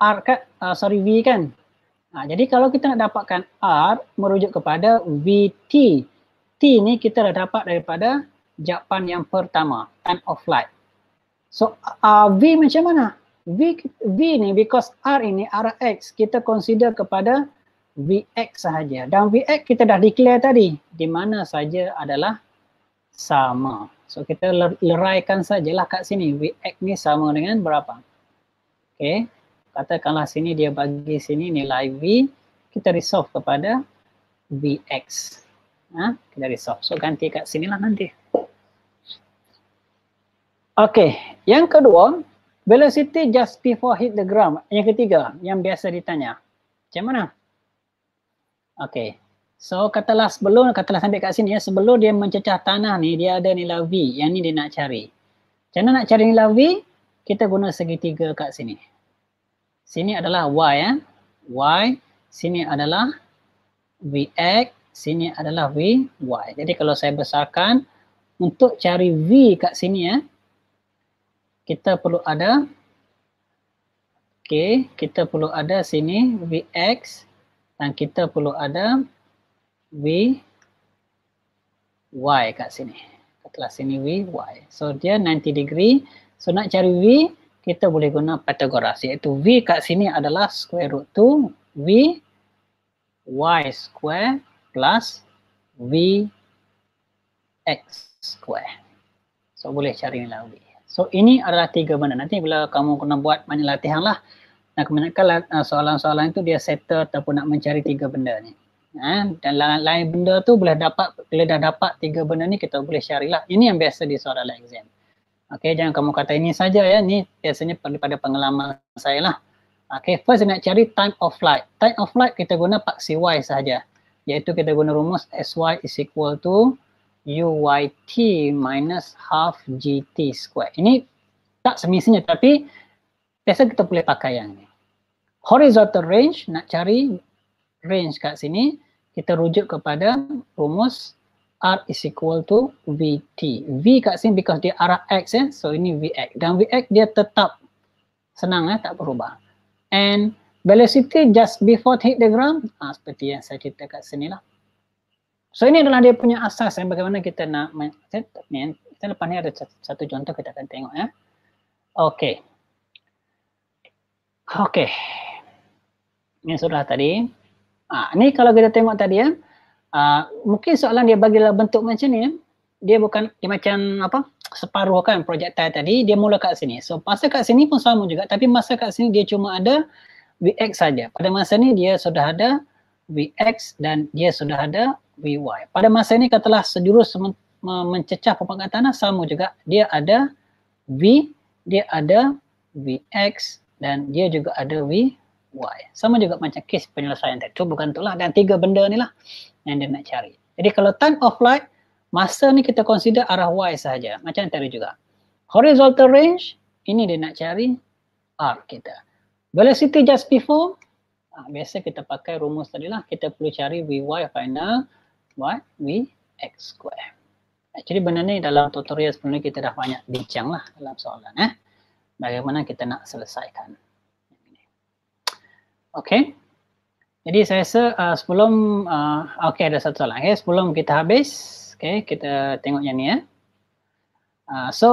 R kan, uh, sorry V kan. Nah, jadi kalau kita nak dapatkan R merujuk kepada VT. T ni kita dah dapat daripada japan yang pertama, time of flight. So uh, V macam mana? V, v ni because R ini r X kita consider kepada VX sahaja. Dan VX kita dah declare tadi di mana saja adalah sama. So kita leraikan sajalah kat sini. VX ni sama dengan berapa? Okay. Katakanlah sini dia bagi sini nilai V. Kita resolve kepada VX. Ha? Kita resolve. So ganti kat lah nanti. Okay. Yang kedua, velocity just before hit the ground. Yang ketiga, yang biasa ditanya. Macam mana? Okay. So katalah sebelum, katalah sampai kat sini ya, sebelum dia mencecah tanah ni, dia ada nilai V. Yang ni dia nak cari. Macam mana nak cari nilai V? Kita guna segitiga kat sini. Sini adalah Y ya. Y, sini adalah Vx, sini adalah Vy. Jadi kalau saya besarkan, untuk cari V kat sini ya, kita perlu ada, okay, kita perlu ada sini Vx, Vx dan kita perlu ada V Y kat sini. Katalah sini V Y. So dia 90 degree. So nak cari V kita boleh guna Pythagoras iaitu V kat sini adalah square root 2 V Y square plus V X square. So boleh cari nilai V. So ini adalah tiga benda. Nanti bila kamu kena buat banyak latihan lah. Nah, kebanyakan soalan-soalan itu dia settle ataupun nak mencari tiga benda ni. Ha? Dan lain-lain benda tu boleh dapat, boleh dah dapat tiga benda ni kita boleh cari lah. Ini yang biasa di soalan exam. Okey, jangan kamu kata ini saja ya. Ini biasanya daripada pengalaman saya lah. Okey, first nak cari time of flight. Time of flight kita guna paksi Y saja. Iaitu kita guna rumus SY is equal to UYT minus half GT square. Ini tak semisinya tapi biasa kita boleh pakai yang ni. Horizontal range, nak cari range kat sini, kita rujuk kepada rumus R is equal to VT. V kat sini because dia arah X, eh? so ini VX. Dan VX dia tetap senang, eh? tak berubah. And velocity just before hit the ground, ha, seperti yang saya cerita kat sini lah. So ini adalah dia punya asas yang eh? bagaimana kita nak, kita lepas ni ada satu contoh kita akan tengok. Eh? Okay. Okey. Ini sudah tadi. Ah, ni kalau kita tengok tadi ya. Ah, mungkin soalan dia bagilah bentuk macam ni ya. Dia bukan dia macam apa? separuh kan projektil tadi dia mula kat sini. So masa kat sini pun sama juga tapi masa kat sini dia cuma ada Vx saja. Pada masa ni dia sudah ada Vx dan dia sudah ada Vy. Pada masa ni katalah sejurus mencecah pemangkat tanah sama juga dia ada V, dia ada Vx dan dia juga ada V Y. Sama juga macam kes penyelesaian tadi. Itu bukan tulah. Dan tiga benda ni lah yang dia nak cari. Jadi kalau time of flight, masa ni kita consider arah Y saja. Macam tadi juga. Horizontal range, ini dia nak cari R kita. Velocity just before, ha, biasa kita pakai rumus tadi lah. Kita perlu cari Vy final Y x square. Jadi benar ni dalam tutorial sebelum ni kita dah banyak bincang lah dalam soalan. Eh bagaimana kita nak selesaikan. Okay. Jadi saya rasa uh, sebelum, uh, okay ada satu soalan. Okay. Sebelum kita habis, okay, kita tengok yang ni ya. Uh, so,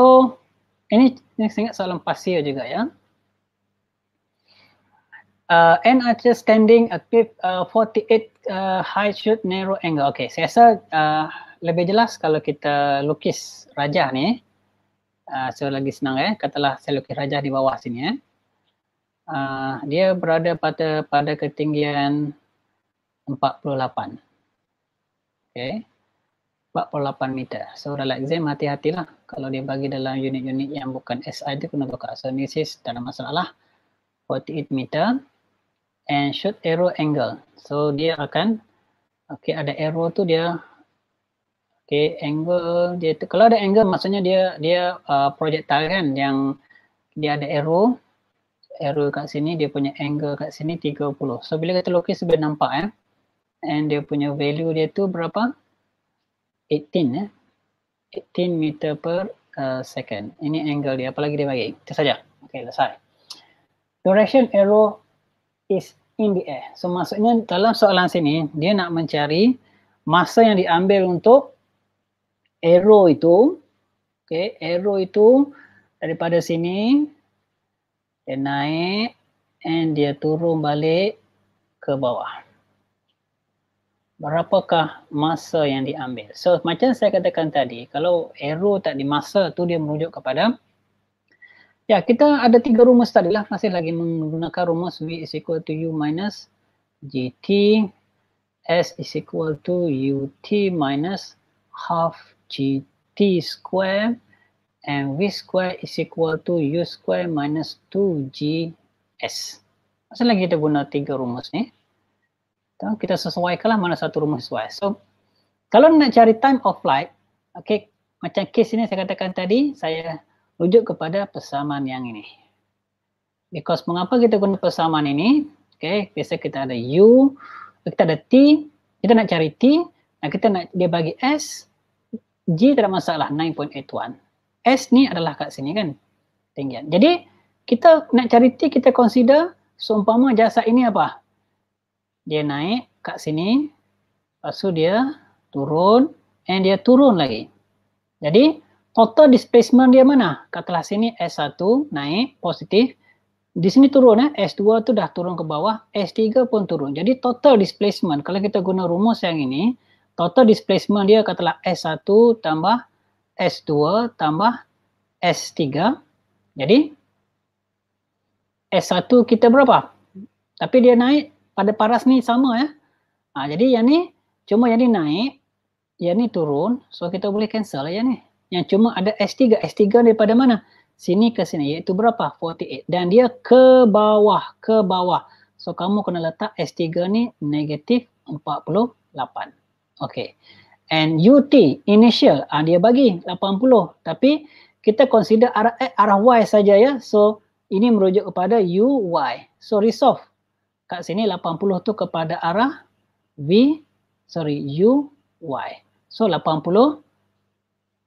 ini, ini saya ingat soalan pasir juga ya. Uh, and after standing at uh, 48 uh, high shoot narrow angle. Okay, saya rasa uh, lebih jelas kalau kita lukis rajah ni uh, ah, so lagi senang eh katalah saya lukis rajah di bawah sini eh uh, dia berada pada pada ketinggian 48 okey 48 meter. So dalam exam hati-hatilah kalau dia bagi dalam unit-unit yang bukan SI dia kena buka. So ni sis tak ada masalah lah. 48 meter and shoot arrow angle. So dia akan okay, ada arrow tu dia Okay, angle dia tu, kalau ada angle maksudnya dia dia uh, projectile kan yang dia ada arrow arrow kat sini dia punya angle kat sini 30. So bila kita lukis sebenarnya nampak eh. And dia punya value dia tu berapa? 18 eh. 18 meter per uh, second. Ini angle dia Apa lagi dia bagi. Itu saja. Okay, selesai. Direction arrow is in the air. So maksudnya dalam soalan sini dia nak mencari masa yang diambil untuk arrow itu okey arrow itu daripada sini dia naik and dia turun balik ke bawah berapakah masa yang diambil so macam saya katakan tadi kalau arrow tak di masa tu dia merujuk kepada ya kita ada tiga rumus tadi lah masih lagi menggunakan rumus v is equal to u minus gt s is equal to ut minus half GT square and V square is equal to U square minus 2 s. Masa lagi kita guna tiga rumus ni. Kita sesuaikan lah mana satu rumus sesuai. So, kalau nak cari time of flight, okay, macam case ini saya katakan tadi, saya rujuk kepada persamaan yang ini. Because mengapa kita guna persamaan ini? Okay, biasa kita ada U, kita ada T, kita nak cari T, kita nak dia bagi S, G tak masalah 9.81. S ni adalah kat sini kan. Tinggian. Jadi kita nak cari T kita consider seumpama jasa ini apa? Dia naik kat sini. Lepas dia turun. And dia turun lagi. Jadi total displacement dia mana? Kat Katalah sini S1 naik positif. Di sini turun eh. S2 tu dah turun ke bawah. S3 pun turun. Jadi total displacement kalau kita guna rumus yang ini total displacement dia katalah S1 tambah S2 tambah S3. Jadi S1 kita berapa? Tapi dia naik pada paras ni sama ya. Ha, jadi yang ni cuma yang ni naik, yang ni turun. So kita boleh cancel lah yang ni. Yang cuma ada S3. S3 daripada mana? Sini ke sini iaitu berapa? 48. Dan dia ke bawah, ke bawah. So kamu kena letak S3 ni negatif 48. Okay. And UT initial uh, dia bagi 80 tapi kita consider arah, eh, arah Y saja ya. So ini merujuk kepada UY. So resolve kat sini 80 tu kepada arah V sorry UY. So 80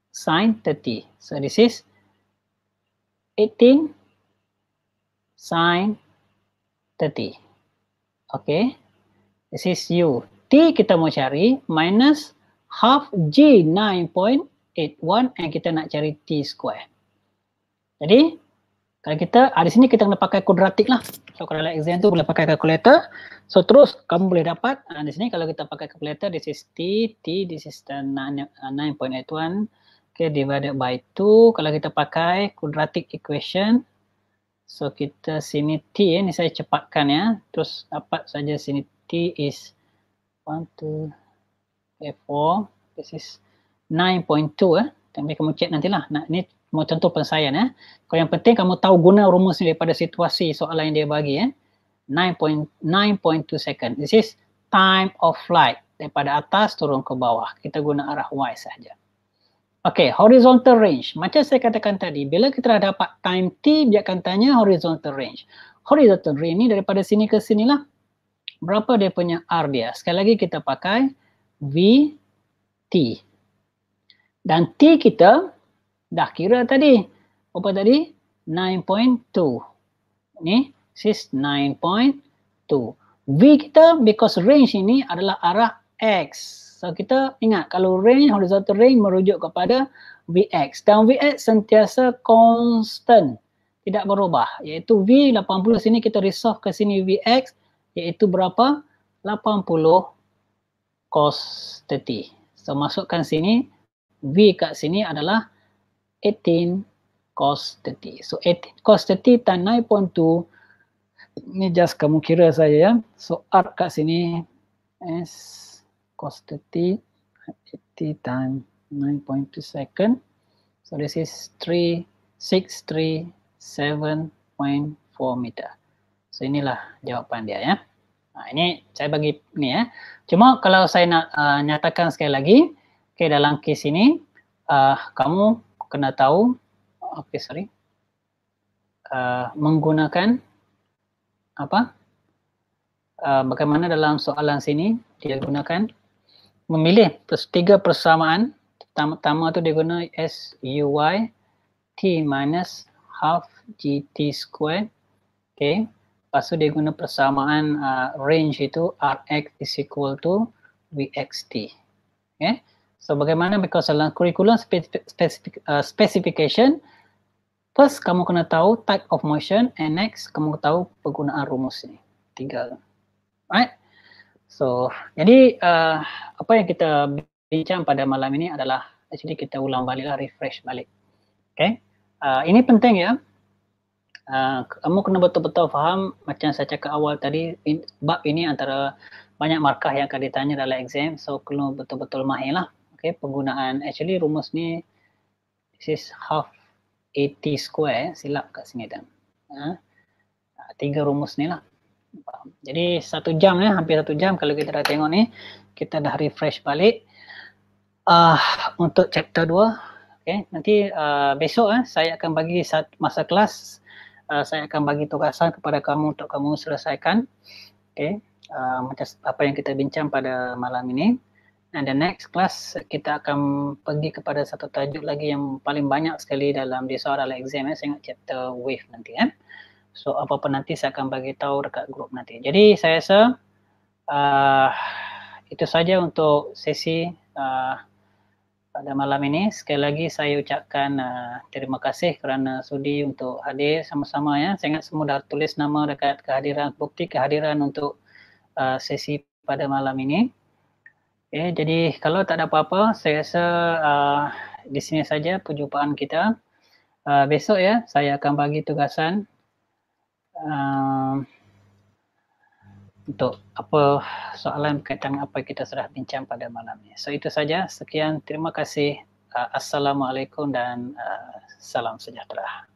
sin 30. So this is 18 sin 30. Okay. This is U T kita mau cari minus half G 9.81 yang kita nak cari T square. Jadi kalau kita ada ah, sini kita kena pakai kuadratik lah. So kalau dalam exam tu boleh pakai calculator. So terus kamu boleh dapat uh, di sini kalau kita pakai calculator this is T, T this is the 9.81 ah, okay, divided by 2. Kalau kita pakai quadratic equation so kita sini T eh, ni saya cepatkan ya. Terus dapat saja sini T is 9.81 One 2, okay, 4. This is nine point two. eh. Kami kamu nanti lah. Nah, ini mau contoh penyelesaian eh. Kalau yang penting kamu tahu guna rumus ni daripada situasi soalan yang dia bagi eh. two second. This is time of flight daripada atas turun ke bawah. Kita guna arah Y saja. Okay, horizontal range. Macam saya katakan tadi, bila kita dah dapat time T, dia akan tanya horizontal range. Horizontal range ni daripada sini ke sini lah berapa dia punya R dia. Sekali lagi kita pakai V T. Dan T kita dah kira tadi. Apa tadi? 9.2. Ni sis 9.2. V kita because range ini adalah arah X. So kita ingat kalau range, horizontal range merujuk kepada Vx. Dan Vx sentiasa constant. Tidak berubah. Iaitu V80 sini kita resolve ke sini Vx iaitu berapa? 80 cos 30. So masukkan sini V kat sini adalah 18 cos 30. So 18 cos 30 tan 9.2 ini just kamu kira saja ya. So R kat sini S cos 30 80 tan 9.2 second. So this is 3637.4 meter. So inilah jawapan dia ya. Nah ha, ini saya bagi ni ya. Cuma kalau saya nak uh, nyatakan sekali lagi, okay, dalam kes ini, uh, kamu kena tahu, okay sorry, uh, menggunakan apa? Uh, bagaimana dalam soalan sini dia gunakan memilih plus tiga persamaan pertama tu dia guna s u y t minus half g t square okay Lepas tu dia guna persamaan uh, range itu Rx is equal to Vxt. Okay. So bagaimana because dalam curriculum specific, uh, specification, first kamu kena tahu type of motion and next kamu tahu penggunaan rumus ini. Tiga. Right? So, jadi uh, apa yang kita bincang pada malam ini adalah actually kita ulang baliklah refresh balik. Okay? Uh, ini penting ya uh, kamu kena betul-betul faham macam saya cakap awal tadi in, bab ini antara banyak markah yang akan ditanya dalam exam so kena betul-betul mahir lah okay, penggunaan actually rumus ni this is half 80 square silap kat sini dan ha? uh, ah, tiga rumus ni lah jadi satu jam ni, hampir satu jam kalau kita dah tengok ni, kita dah refresh balik uh, untuk chapter 2 okay. nanti uh, besok eh, saya akan bagi masa kelas uh, saya akan bagi tugasan kepada kamu untuk kamu selesaikan. Okay. Uh, eh, macam apa yang kita bincang pada malam ini. And the next class kita akan pergi kepada satu tajuk lagi yang paling banyak sekali dalam disoal exam ya. Eh, saya ingat chapter wave nanti ya. So apa-apa nanti saya akan bagi tahu dekat grup nanti. Jadi saya rasa uh, itu saja untuk sesi uh, pada malam ini. Sekali lagi saya ucapkan uh, terima kasih kerana sudi untuk hadir sama-sama ya. Saya ingat semua dah tulis nama dekat kehadiran bukti kehadiran untuk uh, sesi pada malam ini. Okay, eh, jadi kalau tak ada apa-apa, saya rasa uh, di sini saja perjumpaan kita. Uh, besok ya, saya akan bagi tugasan. Uh, untuk apa soalan berkaitan apa kita sudah bincang pada malam ini. So itu saja. Sekian. Terima kasih. Ah, Assalamualaikum dan ah, salam sejahtera.